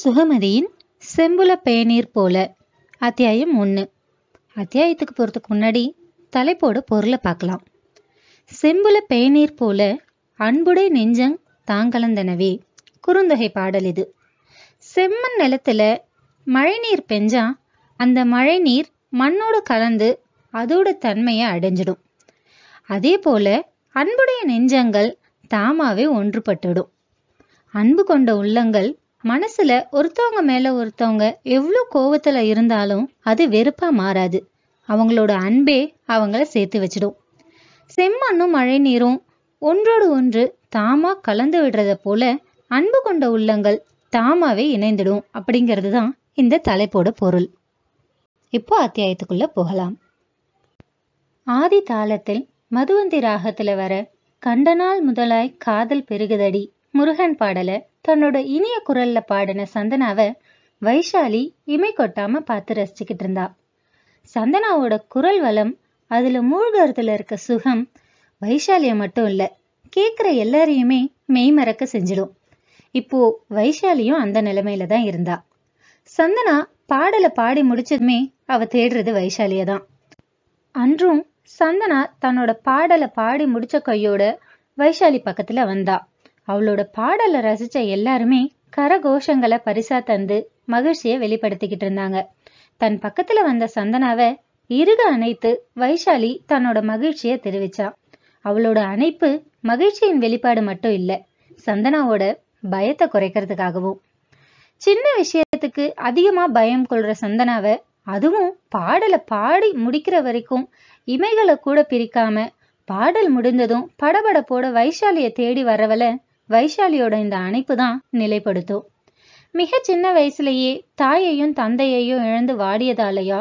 சுகமதியின் செம்புல பேநீர் போல அத்தியாயம் ஒன்று அத்தியாயத்துக்கு போகிறதுக்கு முன்னாடி தலைப்போட பொருளை பார்க்கலாம் செம்புல பேநீர் போல அன்புடை நெஞ்சங் தாங்கலந்தனவே குறுந்தொகை பாடல் இது செம்மண் நிலத்துல மழைநீர் பெஞ்சா அந்த மழைநீர் மண்ணோடு கலந்து அதோட தன்மையை அடைஞ்சிடும் அதே போல அன்புடைய நெஞ்சங்கள் தாமாவே ஒன்றுபட்டுடும் அன்பு கொண்ட உள்ளங்கள் மனசுல ஒருத்தவங்க மேல ஒருத்தவங்க எவ்வளவு கோவத்துல இருந்தாலும் அது வெறுப்பா மாறாது அவங்களோட அன்பே அவங்கள சேர்த்து வச்சிடும் செம்மண்ணும் மழை நீரும் ஒன்றோடு ஒன்று தாமா கலந்து விடுறத போல அன்பு கொண்ட உள்ளங்கள் தாமாவே இணைந்துடும் அப்படிங்கிறது தான் இந்த தலைப்போட பொருள் இப்போ அத்தியாயத்துக்குள்ள போகலாம் ஆதி தாளத்தில் மதுவந்தி ராகத்துல வர கண்டனால் முதலாய் காதல் பெருகுதடி முருகன் பாடலை தன்னோட இனிய குரல்ல பாடின சந்தனாவை வைஷாலி இமை கொட்டாம பார்த்து ரசிச்சுக்கிட்டு இருந்தா சந்தனாவோட குரல் வளம் அதுல மூழ்கிறதுல இருக்க சுகம் வைஷாலிய மட்டும் இல்ல கேக்குற எல்லாரையுமே மெய்மறக்க செஞ்சிடும் இப்போ வைஷாலியும் அந்த நிலைமையில தான் இருந்தா சந்தனா பாடலை பாடி முடிச்சதுமே அவ தேடுறது வைஷாலிய தான் அன்றும் சந்தனா தன்னோட பாடலை பாடி முடிச்ச கையோட வைஷாலி பக்கத்துல வந்தா அவளோட பாடலை ரசிச்ச எல்லாருமே கரகோஷங்களை பரிசா தந்து மகிழ்ச்சியை வெளிப்படுத்திக்கிட்டு இருந்தாங்க தன் பக்கத்துல வந்த சந்தனாவை இருக அணைத்து வைஷாலி தன்னோட மகிழ்ச்சியை தெரிவிச்சா அவளோட அணைப்பு மகிழ்ச்சியின் வெளிப்பாடு மட்டும் இல்ல சந்தனாவோட பயத்தை குறைக்கிறதுக்காகவும் சின்ன விஷயத்துக்கு அதிகமா பயம் கொள்ற சந்தனாவை அதுவும் பாடலை பாடி முடிக்கிற வரைக்கும் இமைகளை கூட பிரிக்காம பாடல் முடிந்ததும் படபடப்போட வைஷாலிய தேடி வரவள வைஷாலியோட இந்த அணைப்பு தான் நிலைப்படுத்தும் மிக சின்ன வயசுலேயே தாயையும் தந்தையையும் இழந்து வாடியதாலையா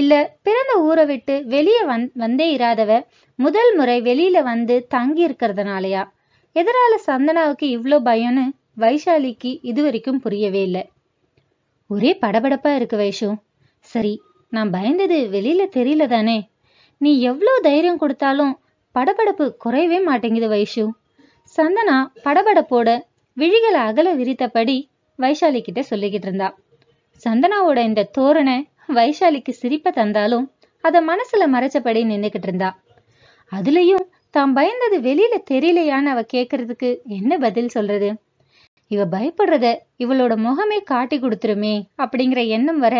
இல்ல பிறந்த ஊரை விட்டு வெளியே வந் வந்தே இராதவ முதல் முறை வெளியில வந்து தங்கி இருக்கிறதுனாலயா எதிரால சந்தனாவுக்கு இவ்வளோ பயம்னு வைஷாலிக்கு இது வரைக்கும் புரியவே இல்லை ஒரே படபடப்பா இருக்கு வைஷு சரி நான் பயந்தது வெளியில தெரியல தானே நீ எவ்வளோ தைரியம் கொடுத்தாலும் படபடப்பு குறையவே மாட்டேங்குது வைஷு சந்தனா படபடப்போட விழிகளை அகல விரித்தபடி வைஷாலி கிட்ட சொல்லிக்கிட்டு இருந்தா சந்தனாவோட இந்த தோரணை வைஷாலிக்கு சிரிப்பை தந்தாலும் அதை மனசுல மறைச்சபடி நின்றுகிட்டு இருந்தா அதுலயும் தான் பயந்தது வெளியில தெரியலையான்னு அவ கேக்குறதுக்கு என்ன பதில் சொல்றது இவ பயப்படுறத இவளோட முகமே காட்டி கொடுத்துருமே அப்படிங்கிற எண்ணம் வர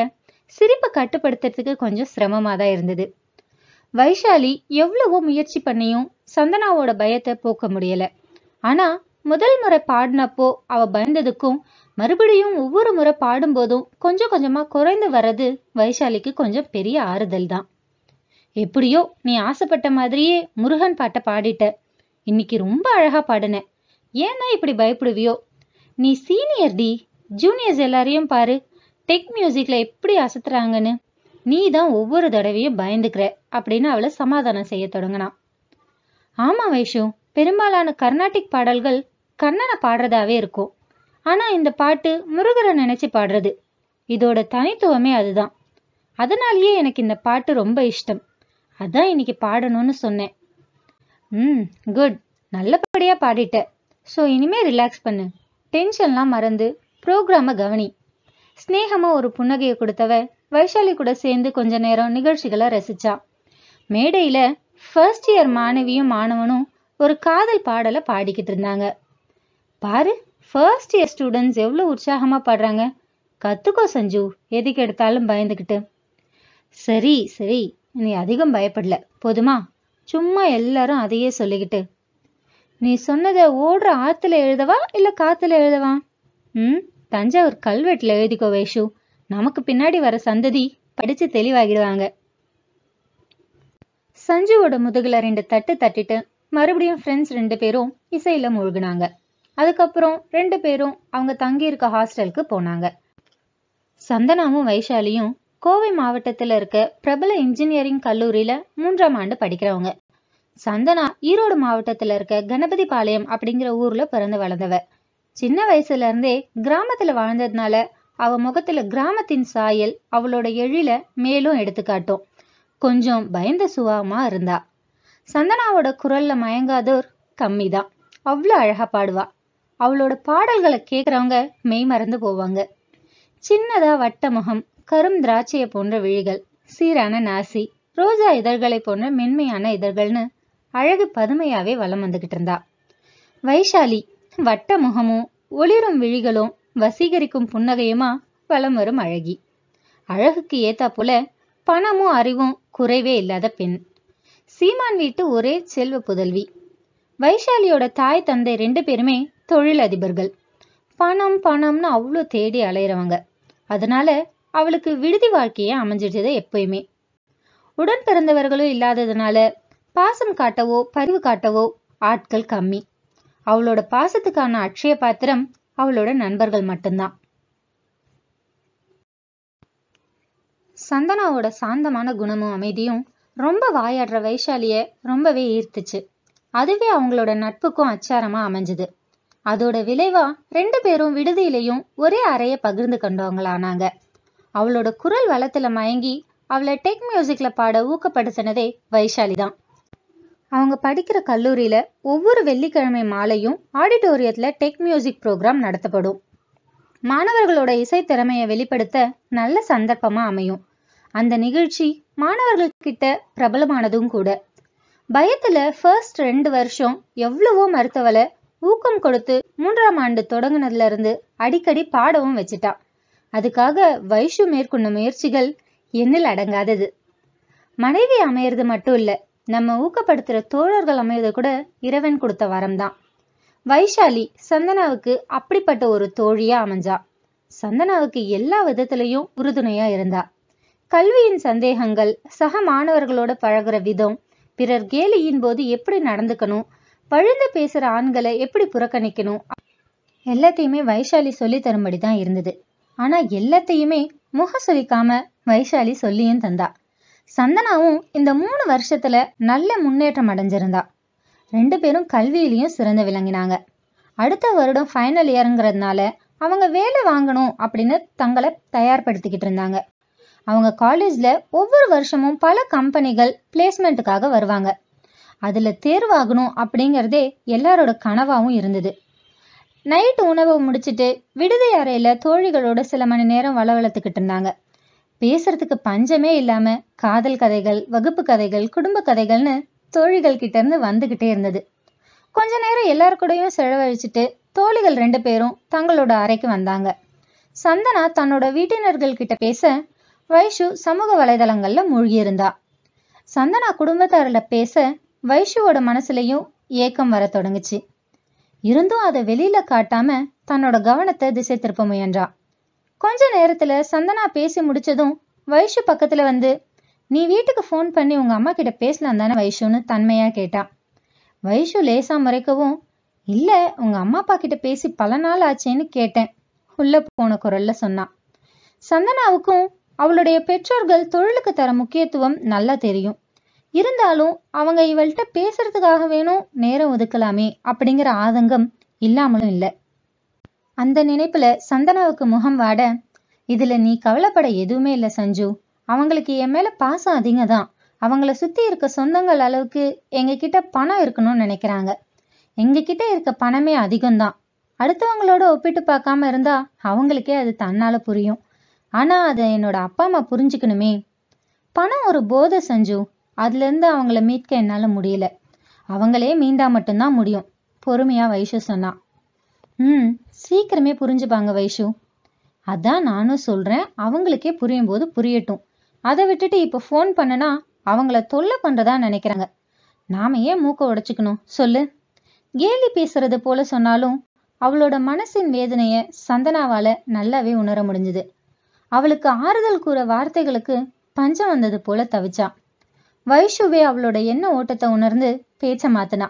சிரிப்பை கட்டுப்படுத்துறதுக்கு கொஞ்சம் சிரமமா தான் இருந்தது வைஷாலி எவ்வளவோ முயற்சி பண்ணியும் சந்தனாவோட பயத்தை போக்க முடியல ஆனா முதல் முறை பாடினப்போ அவ பயந்ததுக்கும் மறுபடியும் ஒவ்வொரு முறை பாடும்போதும் கொஞ்சம் கொஞ்சமா குறைந்து வர்றது வைஷாலிக்கு கொஞ்சம் பெரிய ஆறுதல் தான் எப்படியோ நீ ஆசைப்பட்ட மாதிரியே முருகன் பாட்டை பாடிட்ட இன்னைக்கு ரொம்ப அழகா பாடுன ஏன்னா இப்படி பயப்படுவியோ நீ சீனியர் டி ஜூனியர்ஸ் எல்லாரையும் பாரு டெக் மியூசிக்ல எப்படி அசத்துறாங்கன்னு நீ தான் ஒவ்வொரு தடவையும் பயந்துக்கிற அப்படின்னு அவளை சமாதானம் செய்ய தொடங்கினான் ஆமா வைஷு பெரும்பாலான கர்நாடிக் பாடல்கள் கண்ணனை பாடுறதாவே இருக்கும் ஆனால் இந்த பாட்டு முருகரை நினச்சி பாடுறது இதோட தனித்துவமே அதுதான் அதனாலேயே எனக்கு இந்த பாட்டு ரொம்ப இஷ்டம் அதான் இன்னைக்கு பாடணும்னு சொன்னேன் ம் குட் நல்லபடியாக பாடிட்ட ஸோ இனிமேல் ரிலாக்ஸ் பண்ணு டென்ஷன்லாம் மறந்து ப்ரோக்ராமை கவனி ஸ்னேகமா ஒரு புன்னகையை கொடுத்தவ வைஷாலி கூட சேர்ந்து கொஞ்ச நேரம் நிகழ்ச்சிகளை ரசிச்சா மேடையில் ஃபர்ஸ்ட் இயர் மாணவியும் மாணவனும் ஒரு காதல் பாடலை பாடிக்கிட்டு இருந்தாங்க பாரு ஃபர்ஸ்ட் இயர் ஸ்டூடெண்ட்ஸ் எவ்வளோ உற்சாகமாக பாடுறாங்க கற்றுக்கோ சஞ்சு எதுக்கு எடுத்தாலும் பயந்துக்கிட்டு சரி சரி நீ அதிகம் பயப்படல போதுமா சும்மா எல்லாரும் அதையே சொல்லிக்கிட்டு நீ சொன்னதை ஓடுற ஆற்றுல எழுதவா இல்லை காற்றுல எழுதவா ம் தஞ்சாவூர் கல்வெட்டில் எழுதிக்கோ வேஷு நமக்கு பின்னாடி வர சந்ததி படித்து தெளிவாகிடுவாங்க சஞ்சுவோட முதுகில் ரெண்டு தட்டு தட்டிட்டு மறுபடியும் ஃப்ரெண்ட்ஸ் ரெண்டு பேரும் இசையில மூழ்கினாங்க அதுக்கப்புறம் ரெண்டு பேரும் அவங்க தங்கி இருக்க ஹாஸ்டலுக்கு போனாங்க சந்தனாவும் வைஷாலியும் கோவை மாவட்டத்தில் இருக்க பிரபல இன்ஜினியரிங் கல்லூரியில மூன்றாம் ஆண்டு படிக்கிறவங்க சந்தனா ஈரோடு மாவட்டத்தில் இருக்க கணபதி பாளையம் அப்படிங்கிற ஊர்ல பிறந்து வளர்ந்தவ சின்ன வயசுல இருந்தே கிராமத்துல வாழ்ந்ததுனால அவ முகத்துல கிராமத்தின் சாயல் அவளோட எழில மேலும் எடுத்துக்காட்டும் கொஞ்சம் பயந்த சுவாமா இருந்தா சந்தனாவோட குரல்ல மயங்காதோர் கம்மி தான் அவ்வளோ அழகா பாடுவா அவளோட பாடல்களை கேட்குறவங்க மெய் மறந்து போவாங்க சின்னதா வட்ட முகம் கரும் திராட்சையை போன்ற விழிகள் சீரான நாசி ரோஜா இதழ்களை போன்ற மென்மையான இதழ்கள்னு அழகு பதுமையாவே வலம் வந்துகிட்டு இருந்தா வைஷாலி வட்ட முகமும் ஒளிரும் விழிகளும் வசீகரிக்கும் புன்னகையுமா வலம் வரும் அழகி அழகுக்கு ஏத்தா போல பணமும் அறிவும் குறைவே இல்லாத பெண் சீமான் வீட்டு ஒரே செல்வ புதல்வி வைஷாலியோட தாய் தந்தை ரெண்டு பேருமே தொழிலதிபர்கள் பணம் பணம்னு அவ்வளோ தேடி அலையிறவங்க அதனால அவளுக்கு விடுதி வாழ்க்கையே அமைஞ்சிட்டது எப்பயுமே உடன் பிறந்தவர்களும் இல்லாததுனால பாசம் காட்டவோ பதிவு காட்டவோ ஆட்கள் கம்மி அவளோட பாசத்துக்கான அட்சய பாத்திரம் அவளோட நண்பர்கள் மட்டும்தான் சந்தனாவோட சாந்தமான குணமும் அமைதியும் ரொம்ப வாயாடுற வைஷாலிய ரொம்பவே ஈர்த்துச்சு அதுவே அவங்களோட நட்புக்கும் அச்சாரமா அமைஞ்சது அதோட விளைவா ரெண்டு பேரும் விடுதியிலையும் ஒரே அறைய பகிர்ந்து கொண்டவங்களானாங்க அவளோட குரல் வளத்துல மயங்கி அவளை டெக் மியூசிக்ல பாட ஊக்கப்படுத்தினதே வைஷாலி தான் அவங்க படிக்கிற கல்லூரியில ஒவ்வொரு வெள்ளிக்கிழமை மாலையும் ஆடிட்டோரியத்துல டெக் மியூசிக் ப்ரோக்ராம் நடத்தப்படும் மாணவர்களோட இசை திறமையை வெளிப்படுத்த நல்ல சந்தர்ப்பமா அமையும் அந்த நிகழ்ச்சி மாணவர்கள் கிட்ட பிரபலமானதும் கூட பயத்துல ஃபர்ஸ்ட் ரெண்டு வருஷம் எவ்வளவோ மருத்துவளை ஊக்கம் கொடுத்து மூன்றாம் ஆண்டு தொடங்கினதுல இருந்து அடிக்கடி பாடவும் வச்சுட்டா அதுக்காக வைஷு மேற்கொண்ட முயற்சிகள் எண்ணில் அடங்காதது மனைவி அமையிறது மட்டும் இல்ல நம்ம ஊக்கப்படுத்துற தோழர்கள் அமையிறது கூட இறைவன் கொடுத்த வரம்தான் வைஷாலி சந்தனாவுக்கு அப்படிப்பட்ட ஒரு தோழியா அமைஞ்சா சந்தனாவுக்கு எல்லா விதத்திலையும் உறுதுணையா இருந்தா கல்வியின் சந்தேகங்கள் சக மாணவர்களோட பழகுற விதம் பிறர் கேலியின் போது எப்படி நடந்துக்கணும் பழுந்து பேசுற ஆண்களை எப்படி புறக்கணிக்கணும் எல்லாத்தையுமே வைஷாலி சொல்லி தரும்படி தான் இருந்தது ஆனா எல்லாத்தையுமே முக சொல்லிக்காம வைஷாலி சொல்லியும் தந்தா சந்தனாவும் இந்த மூணு வருஷத்துல நல்ல முன்னேற்றம் அடைஞ்சிருந்தா ரெண்டு பேரும் கல்வியிலையும் சிறந்து விளங்கினாங்க அடுத்த வருடம் ஃபைனல் இயருங்கிறதுனால அவங்க வேலை வாங்கணும் அப்படின்னு தங்களை தயார்படுத்திக்கிட்டு இருந்தாங்க அவங்க காலேஜில் ஒவ்வொரு வருஷமும் பல கம்பெனிகள் பிளேஸ்மெண்ட்டுக்காக வருவாங்க அதில் தேர்வாகணும் அப்படிங்கிறதே எல்லாரோட கனவாகவும் இருந்தது நைட் உணவை முடிச்சுட்டு விடுதி அறையில் தோழிகளோட சில மணி நேரம் வளவளத்துக்கிட்டு இருந்தாங்க பேசுறதுக்கு பஞ்சமே இல்லாமல் காதல் கதைகள் வகுப்பு கதைகள் குடும்ப கதைகள்னு தோழிகள் கிட்ட இருந்து வந்துகிட்டே இருந்தது கொஞ்ச நேரம் எல்லாரு கூடயும் செலவழிச்சிட்டு தோழிகள் ரெண்டு பேரும் தங்களோட அறைக்கு வந்தாங்க சந்தனா தன்னோட வீட்டினர்கள் கிட்ட பேச வைஷு சமூக வலைதளங்கள்ல மூழ்கியிருந்தா சந்தனா குடும்பத்தாரில பேச வைஷுவோட மனசுலயும் ஏக்கம் வர தொடங்குச்சு இருந்தும் அதை வெளியில காட்டாம தன்னோட கவனத்தை திசை திருப்ப முயன்றா கொஞ்ச நேரத்துல சந்தனா பேசி முடிச்சதும் வைஷு பக்கத்துல வந்து நீ வீட்டுக்கு போன் பண்ணி உங்க அம்மா கிட்ட பேசலாம் தானே வைஷுன்னு தன்மையா கேட்டா வைஷு லேசா முறைக்கவும் இல்ல உங்க அம்மா அப்பா கிட்ட பேசி பல நாள் ஆச்சேன்னு கேட்டேன் உள்ள போன குரல்ல சொன்னா சந்தனாவுக்கும் அவளுடைய பெற்றோர்கள் தொழிலுக்கு தர முக்கியத்துவம் நல்லா தெரியும் இருந்தாலும் அவங்க இவள்கிட்ட பேசுறதுக்காக வேணும் நேரம் ஒதுக்கலாமே அப்படிங்கிற ஆதங்கம் இல்லாமலும் இல்லை அந்த நினைப்புல சந்தனாவுக்கு முகம் வாட இதுல நீ கவலைப்பட எதுவுமே இல்லை சஞ்சு அவங்களுக்கு என் மேல பாசம் அதிகம் தான் அவங்கள சுத்தி இருக்க சொந்தங்கள் அளவுக்கு எங்ககிட்ட பணம் இருக்கணும்னு நினைக்கிறாங்க கிட்ட இருக்க பணமே அதிகம்தான் அடுத்தவங்களோட ஒப்பிட்டு பார்க்காம இருந்தா அவங்களுக்கே அது தன்னால புரியும் ஆனா அதை என்னோட அப்பா அம்மா புரிஞ்சுக்கணுமே பணம் ஒரு போதை சஞ்சு அதுலேருந்து அவங்கள மீட்க என்னால் முடியல அவங்களே மீண்டா மட்டும்தான் முடியும் பொறுமையா வைஷு சொன்னா ம் சீக்கிரமே புரிஞ்சுப்பாங்க வைஷு அதான் நானும் சொல்றேன் அவங்களுக்கே புரியும் போது புரியட்டும் அதை விட்டுட்டு இப்போ ஃபோன் பண்ணனா அவங்கள தொல்லை பண்றதா நினைக்கிறாங்க நாம ஏன் மூக்க உடைச்சுக்கணும் சொல்லு கேலி பேசுறது போல சொன்னாலும் அவளோட மனசின் வேதனைய சந்தனாவால நல்லாவே உணர முடிஞ்சுது அவளுக்கு ஆறுதல் கூற வார்த்தைகளுக்கு பஞ்சம் வந்தது போல தவிச்சா வைஷுவே அவளோட எண்ண ஓட்டத்தை உணர்ந்து பேச்ச மாத்தினா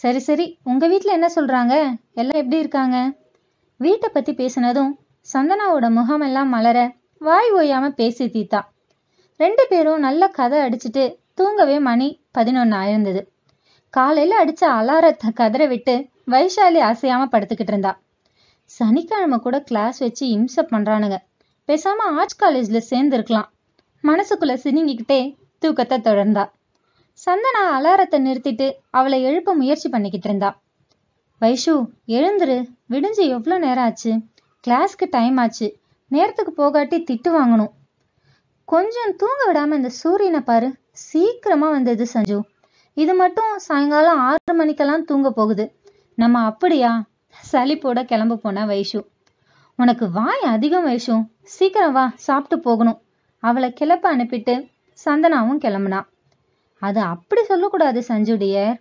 சரி சரி உங்க வீட்டுல என்ன சொல்றாங்க எல்லாம் எப்படி இருக்காங்க வீட்டை பத்தி பேசினதும் சந்தனாவோட எல்லாம் மலர வாய் ஓயாம பேசி தீத்தா ரெண்டு பேரும் நல்ல கதை அடிச்சுட்டு தூங்கவே மணி பதினொன்னு ஆயிருந்தது காலையில அடிச்ச அலாரத்தை கதற விட்டு வைஷாலி அசையாம படுத்துக்கிட்டு இருந்தா சனிக்கிழமை கூட கிளாஸ் வச்சு இம்சப் பண்றானுங்க பேசாம ஆர்ட்ஸ் காலேஜ்ல சேர்ந்திருக்கலாம் மனசுக்குள்ள சினிங்கிக்கிட்டே தூக்கத்தை தொடர்ந்தா சந்தனா அலாரத்தை நிறுத்திட்டு அவளை எழுப்ப முயற்சி பண்ணிக்கிட்டு இருந்தா வைஷு எழுந்துரு விடிஞ்சு எவ்வளோ நேரம் ஆச்சு கிளாஸ்க்கு டைம் ஆச்சு நேரத்துக்கு போகாட்டி திட்டு வாங்கணும் கொஞ்சம் தூங்க விடாம இந்த சூரியனை பாரு சீக்கிரமா வந்தது சஞ்சு இது மட்டும் சாயங்காலம் ஆறு மணிக்கெல்லாம் தூங்க போகுது நம்ம அப்படியா சளி போட கிளம்ப போனா வைஷு உனக்கு வாய் அதிகம் வயசும் சீக்கிரம் வா சாப்பிட்டு போகணும் அவளை கிளப்ப அனுப்பிட்டு சந்தனாவும் கிளம்புனா அது அப்படி சொல்லக்கூடாது சஞ்சு டியர்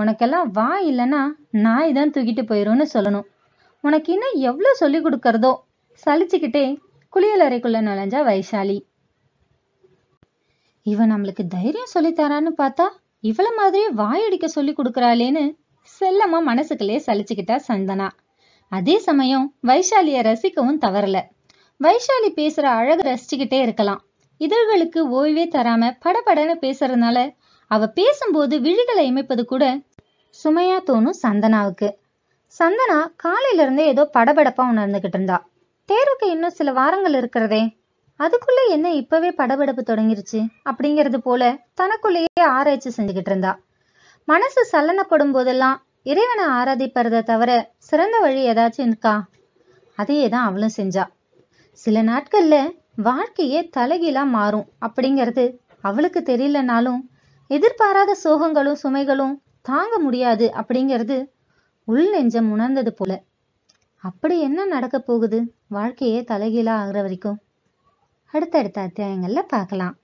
உனக்கெல்லாம் வாய் இல்லைன்னா நாய் தான் தூக்கிட்டு போயிரும்னு சொல்லணும் உனக்கு இன்னும் எவ்வளோ சொல்லி கொடுக்கறதோ சலிச்சுக்கிட்டே குளியலறைக்குள்ள நுழைஞ்சா வைசாலி இவன் நம்மளுக்கு தைரியம் சொல்லித்தரான்னு பார்த்தா இவள மாதிரியே வாயடிக்க சொல்லி கொடுக்குறாளேன்னு செல்லமா மனசுக்குள்ளே சலிச்சுக்கிட்டா சந்தனா அதே சமயம் வைஷாலிய ரசிக்கவும் தவறல வைஷாலி பேசுற அழகு ரசிச்சுக்கிட்டே இருக்கலாம் இதழ்களுக்கு ஓய்வே தராம படபடன்னு பேசுறதுனால அவ பேசும்போது விழிகளை இமைப்பது கூட சுமையா தோணும் சந்தனாவுக்கு சந்தனா காலையில இருந்தே ஏதோ படபடப்பா உணர்ந்துகிட்டு இருந்தா தேர்வுக்கு இன்னும் சில வாரங்கள் இருக்கிறதே அதுக்குள்ள என்ன இப்பவே படபடப்பு தொடங்கிருச்சு அப்படிங்கிறது போல தனக்குள்ளேயே ஆராய்ச்சி செஞ்சுக்கிட்டு இருந்தா மனசு சல்லனப்படும் போதெல்லாம் இறைவனை ஆராதிப்பறதை தவிர சிறந்த வழி ஏதாச்சும் இருக்கா அதையே தான் அவளும் செஞ்சா சில நாட்கள்ல வாழ்க்கையே தலைகீழா மாறும் அப்படிங்கிறது அவளுக்கு தெரியலனாலும் எதிர்பாராத சோகங்களும் சுமைகளும் தாங்க முடியாது அப்படிங்கிறது உள் நெஞ்சம் உணர்ந்தது போல அப்படி என்ன நடக்க போகுது வாழ்க்கையே தலைகீழா ஆகிற வரைக்கும் அடுத்தடுத்த அத்தியாயங்களில் பார்க்கலாம்